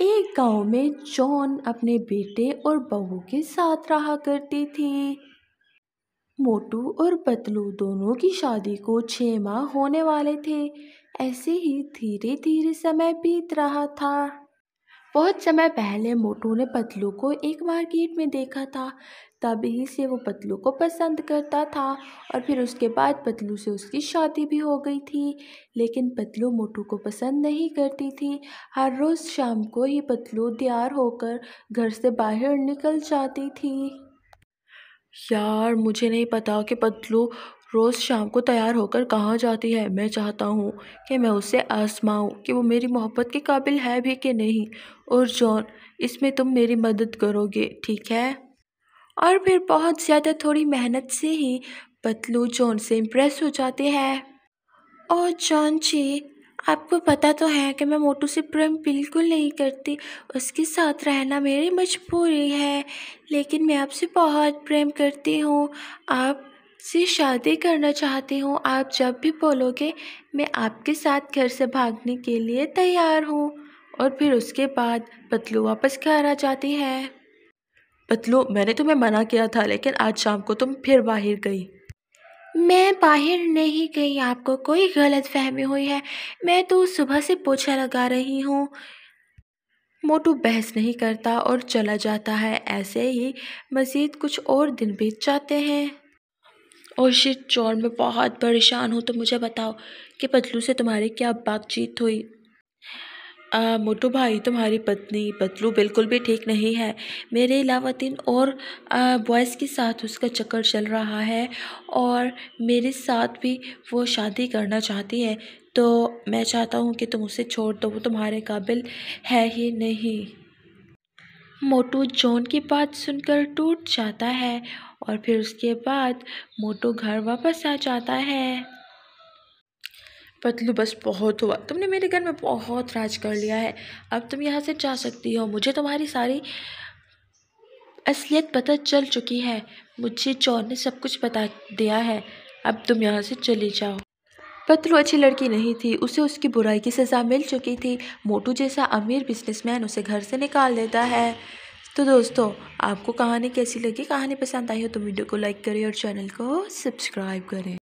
एक गांव में जॉन अपने बेटे और बहू के साथ रहा करती थी मोटू और पतलू दोनों की शादी को छः माह होने वाले थे ऐसे ही धीरे धीरे समय बीत रहा था बहुत समय पहले मोटू ने पतलू को एक मार्केट में देखा था तभी से वो पतलू को पसंद करता था और फिर उसके बाद पतलू से उसकी शादी भी हो गई थी लेकिन पतलू मोटू को पसंद नहीं करती थी हर रोज़ शाम को ही पतलू तैयार होकर घर से बाहर निकल जाती थी यार मुझे नहीं पता कि पतलू रोज़ शाम को तैयार होकर कहाँ जाती है मैं चाहता हूँ कि मैं उसे आसमाऊँ कि वो मेरी मोहब्बत के काबिल है भी कि नहीं और जॉन इसमें तुम मेरी मदद करोगे ठीक है और फिर बहुत ज़्यादा थोड़ी मेहनत से ही पतलू जॉन से इम्प्रेस हो जाते हैं और जॉन जी आपको पता तो है कि मैं मोटू से प्रेम बिल्कुल नहीं करती उसके साथ रहना मेरी मजबूरी है लेकिन मैं आपसे बहुत प्रेम करती हूँ आप से शादी करना चाहती हूँ आप जब भी बोलोगे मैं आपके साथ घर से भागने के लिए तैयार हूँ और फिर उसके बाद पतलू वापस घर आ जाती है पतलू मैंने तुम्हें मना किया था लेकिन आज शाम को तुम फिर बाहर गई मैं बाहर नहीं गई आपको कोई गलत फहमी हुई है मैं तो सुबह से पोछा लगा रही हूँ मोटू बहस नहीं करता और चला जाता है ऐसे ही मज़ीद कुछ और दिन बीत जाते हैं और शिट जॉन में बहुत परेशान हूँ तो मुझे बताओ कि पतलू से तुम्हारी क्या बातचीत हुई आ, मोटू भाई तुम्हारी पत्नी पतलू बिल्कुल भी ठीक नहीं है मेरे अलावा तीन और बॉयज़ के साथ उसका चक्कर चल रहा है और मेरे साथ भी वो शादी करना चाहती है तो मैं चाहता हूँ कि तुम उसे छोड़ दो वो तुम्हारे काबिल है ही नहीं मोटू जॉन की बात सुनकर टूट जाता है और फिर उसके बाद मोटो घर वापस आ जाता है पतलू बस बहुत हुआ तुमने मेरे घर में बहुत राज कर लिया है अब तुम यहाँ से जा सकती हो मुझे तुम्हारी सारी असलियत पता चल चुकी है मुझे चोर ने सब कुछ बता दिया है अब तुम यहाँ से चली जाओ पतलू अच्छी लड़की नहीं थी उसे उसकी बुराई की सज़ा मिल चुकी थी मोटू जैसा अमीर बिजनेसमैन उसे घर से निकाल देता है तो दोस्तों आपको कहानी कैसी लगी कहानी पसंद आई हो तो वीडियो को लाइक करें और चैनल को सब्सक्राइब करें